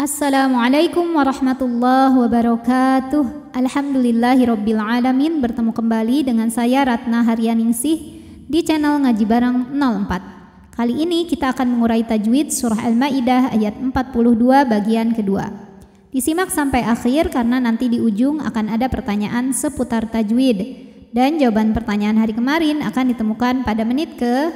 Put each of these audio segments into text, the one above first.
Assalamualaikum warahmatullahi wabarakatuh. Alhamdulillahi alamin bertemu kembali dengan saya Ratna Haryaningsih di channel Ngaji Barang 04. Kali ini kita akan mengurai tajwid surah Al-Maidah ayat 42 bagian kedua. Disimak sampai akhir karena nanti di ujung akan ada pertanyaan seputar tajwid dan jawaban pertanyaan hari kemarin akan ditemukan pada menit ke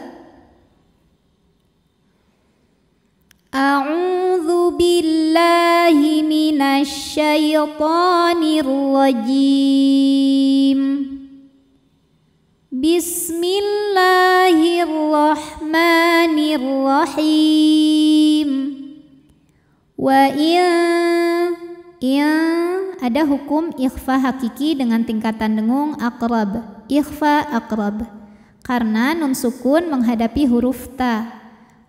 أعوذ بالله من الشيطان الرجيم بسم الله الرحمن الرحيم وإن ada hukum ikhfa hakiki dengan tingkatan dengung akrab ikhfa akrab karena nun sukun menghadapi huruf ta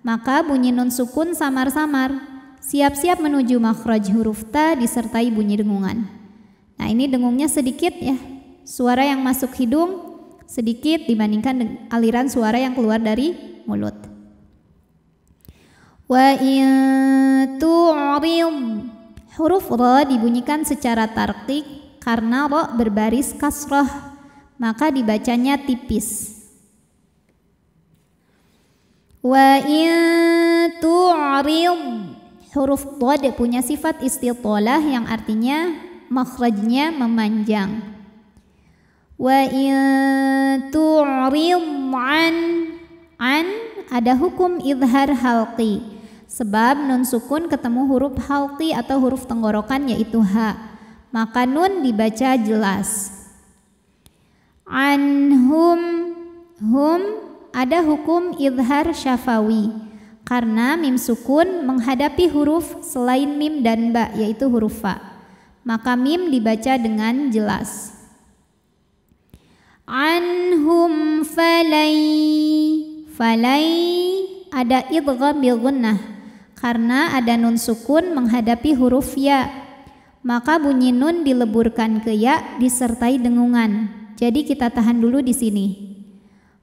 maka bunyi nun sukun samar-samar siap-siap menuju makhraj huruf ta disertai bunyi dengungan. Nah, ini dengungnya sedikit ya. Suara yang masuk hidung sedikit dibandingkan aliran suara yang keluar dari mulut. Wa in Huruf ra dibunyikan secara tartik karena ra berbaris kasroh maka dibacanya tipis. Wa in tu'rid Huruf Tod punya sifat istitolah yang artinya makhrajnya memanjang. Wa in an an ada hukum idhar halqi. Sebab nun sukun ketemu huruf halqi atau huruf tenggorokan yaitu ha. Maka nun dibaca jelas. Anhum hum ada hukum idhar syafawi karena mim sukun menghadapi huruf selain mim dan ba yaitu huruf fa. Maka mim dibaca dengan jelas. Anhum falai falai ada idgham bil gunnah karena ada nun sukun menghadapi huruf ya. Maka bunyi nun dileburkan ke ya disertai dengungan. Jadi kita tahan dulu di sini.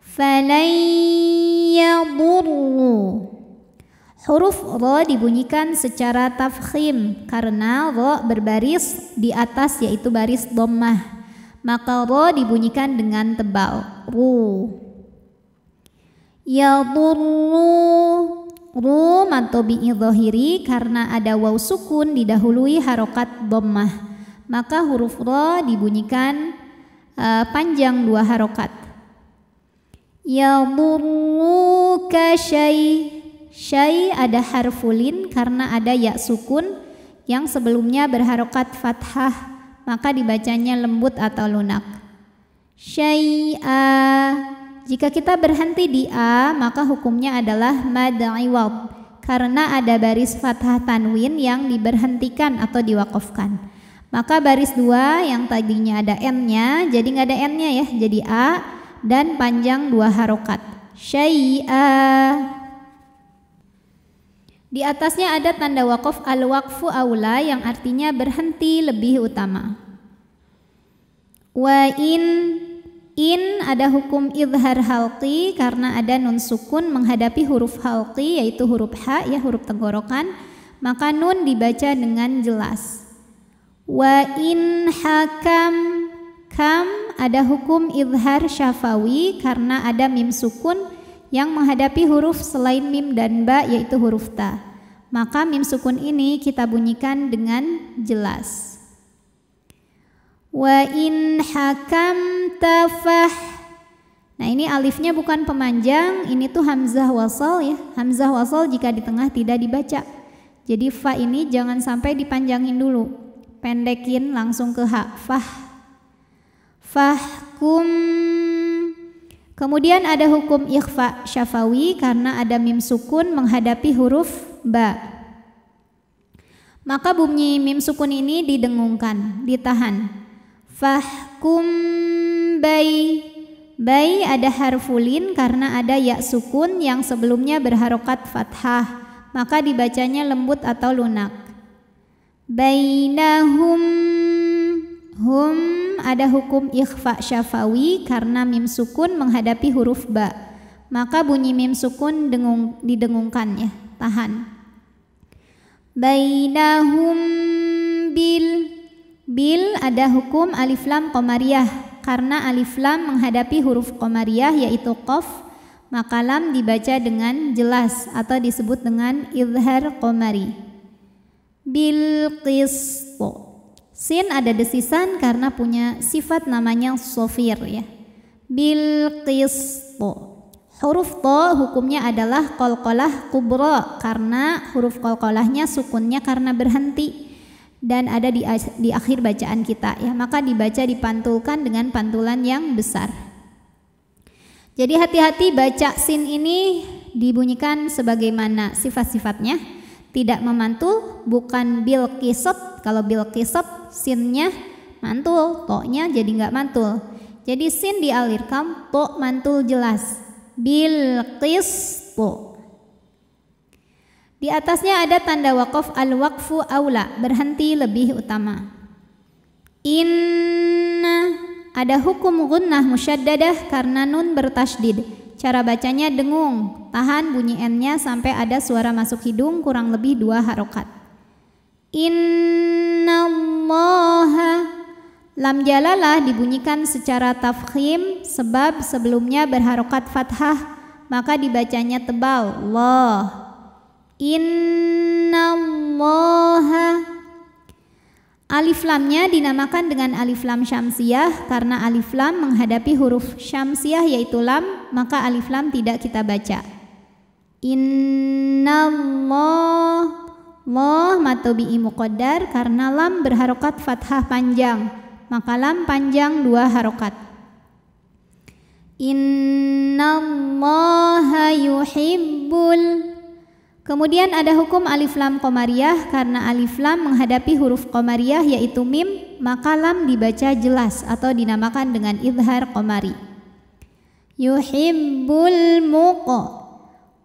Falai yadurru Huruf ro dibunyikan secara tafkhim karena ro berbaris di atas yaitu baris dommah. Maka ro dibunyikan dengan tebal. Ru. Yadurru. Ru matobi idhohiri karena ada waw sukun didahului harokat dommah. Maka huruf ro dibunyikan uh, panjang dua harokat. Yadurruka syai' Syai ada harfulin karena ada ya sukun yang sebelumnya berharokat fathah, maka dibacanya lembut atau lunak. a jika kita berhenti di a, maka hukumnya adalah mad iwab karena ada baris fathah tanwin yang diberhentikan atau diwakofkan. Maka baris dua yang tadinya ada n-nya jadi nggak ada n-nya ya, jadi a dan panjang dua harokat. a di atasnya ada tanda wakaf al-waqfu aula yang artinya berhenti lebih utama. Wa in in ada hukum idhar halqi karena ada nun sukun menghadapi huruf halqi yaitu huruf ha ya huruf tenggorokan, maka nun dibaca dengan jelas. Wa in hakam kam ada hukum idhar syafawi karena ada mim sukun yang menghadapi huruf selain mim dan ba yaitu huruf ta. Maka mim sukun ini kita bunyikan dengan jelas. Wa in hakam tafah. Nah ini alifnya bukan pemanjang, ini tuh hamzah wasal ya. Hamzah wasal jika di tengah tidak dibaca. Jadi fa ini jangan sampai dipanjangin dulu. Pendekin langsung ke hak Fah. Fahkum Kemudian ada hukum ikhfa syafawi karena ada mim sukun menghadapi huruf ba. Maka bunyi mim sukun ini didengungkan, ditahan. Fahkum bai. Bai ada harfulin karena ada ya sukun yang sebelumnya berharokat fathah. Maka dibacanya lembut atau lunak. Bainahum hum ada hukum ikhfa syafawi karena mim sukun menghadapi huruf ba. Maka bunyi mim sukun dengung, didengungkan ya, tahan. Bainahum bil bil ada hukum alif lam komariah karena alif lam menghadapi huruf komariah yaitu qaf maka lam dibaca dengan jelas atau disebut dengan ilhar komari bil qisto Sin ada desisan karena punya sifat namanya sofir ya. Bilqis to. Huruf to hukumnya adalah kolkolah kubro karena huruf kolkolahnya sukunnya karena berhenti dan ada di, di akhir bacaan kita ya maka dibaca dipantulkan dengan pantulan yang besar. Jadi hati-hati baca sin ini dibunyikan sebagaimana sifat-sifatnya tidak memantul bukan bil kisep kalau bil kisep sinnya mantul toknya jadi nggak mantul jadi sin dialirkan toh mantul jelas bil kispo di atasnya ada tanda wakaf al wakfu aula berhenti lebih utama inna ada hukum gunnah musyaddadah karena nun bertasdid Cara bacanya dengung, tahan bunyi N-nya sampai ada suara masuk hidung kurang lebih dua harokat. inna moha. Lam jalalah dibunyikan secara tafkhim sebab sebelumnya berharokat fathah maka dibacanya tebal. Allah. moha. Alif lamnya dinamakan dengan alif lam syamsiah karena alif lam menghadapi huruf syamsiah yaitu lam, maka alif lam tidak kita baca. Inna mo matobi imu muqaddar karena lam berharokat fathah panjang maka lam panjang dua harokat Inna mo yuhibbul Kemudian ada hukum alif lam komariah karena alif lam menghadapi huruf komariah yaitu mim, maka lam dibaca jelas atau dinamakan dengan idhar komari. Yuhibbul muqo.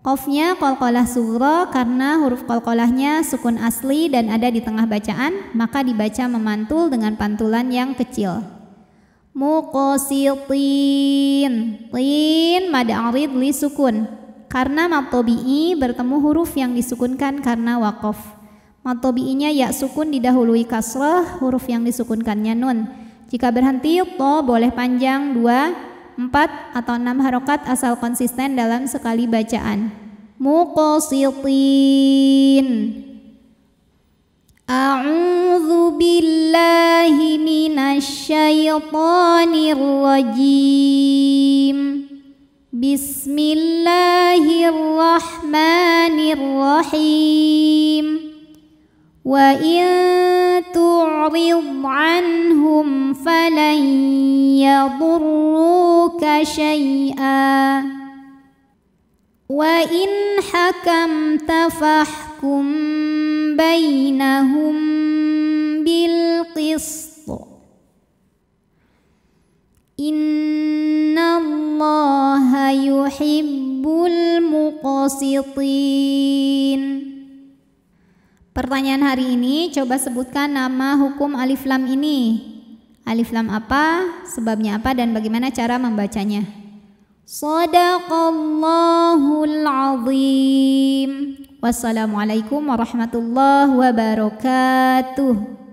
Qafnya kolkolah sugro karena huruf kolkolahnya sukun asli dan ada di tengah bacaan, maka dibaca memantul dengan pantulan yang kecil. Muqositin. Tin mada arid li sukun. Karena matobi'i bertemu huruf yang disukunkan karena wakof. Matobi'inya ya sukun didahului kasrah, huruf yang disukunkannya nun. Jika berhenti, to boleh panjang dua, empat, atau enam harokat asal konsisten dalam sekali bacaan. Muqasitin A'udhu billahi minasy rajim. بسم الله الرحمن الرحيم وإن تعرض عنهم فلن يضروك شيئا وإن حكمت فاحكم بينهم muqsitin. Pertanyaan hari ini coba sebutkan nama hukum alif lam ini. Alif lam apa, sebabnya apa dan bagaimana cara membacanya? Sadaqallahul azim. Wassalamualaikum warahmatullahi wabarakatuh.